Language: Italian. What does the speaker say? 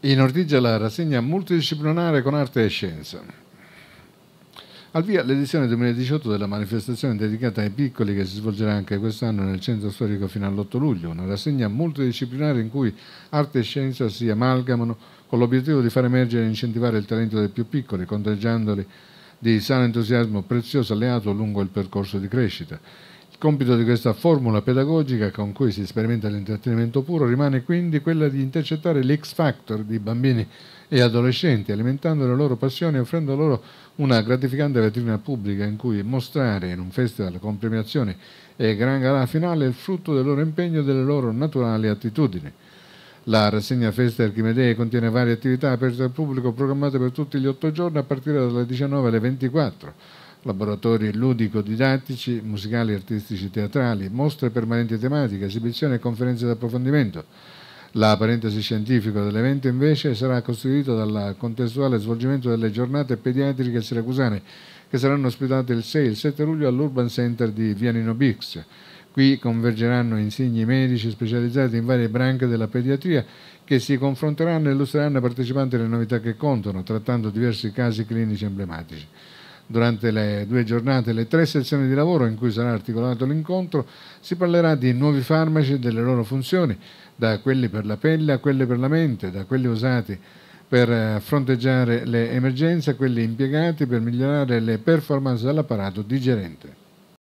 In inordiggia la rassegna multidisciplinare con arte e scienza. Al via l'edizione 2018 della manifestazione dedicata ai piccoli che si svolgerà anche quest'anno nel centro storico fino all'8 luglio, una rassegna multidisciplinare in cui arte e scienza si amalgamano con l'obiettivo di far emergere e incentivare il talento dei più piccoli, conteggiandoli di sano entusiasmo prezioso alleato lungo il percorso di crescita compito di questa formula pedagogica con cui si sperimenta l'intrattenimento puro rimane quindi quella di intercettare l'X factor di bambini e adolescenti, alimentando le loro passioni e offrendo loro una gratificante vetrina pubblica in cui mostrare in un festival con premiazioni e gran gala finale il frutto del loro impegno e delle loro naturali attitudini. La rassegna Festa Archimedei contiene varie attività aperte al pubblico programmate per tutti gli otto giorni a partire dalle 19 alle 24 laboratori ludico-didattici, musicali, artistici, teatrali, mostre permanenti tematiche, esibizioni e conferenze d'approfondimento. La parentesi scientifica dell'evento invece sarà costituita dal contestuale svolgimento delle giornate pediatriche siracusane che saranno ospitate il 6 e il 7 luglio all'Urban Center di Vianino Bix. Qui convergeranno insigni medici specializzati in varie branche della pediatria che si confronteranno e illustreranno ai partecipanti le novità che contano, trattando diversi casi clinici emblematici. Durante le due giornate e le tre sezioni di lavoro in cui sarà articolato l'incontro si parlerà di nuovi farmaci e delle loro funzioni, da quelli per la pelle a quelli per la mente, da quelli usati per eh, fronteggiare le emergenze a quelli impiegati per migliorare le performance dell'apparato digerente.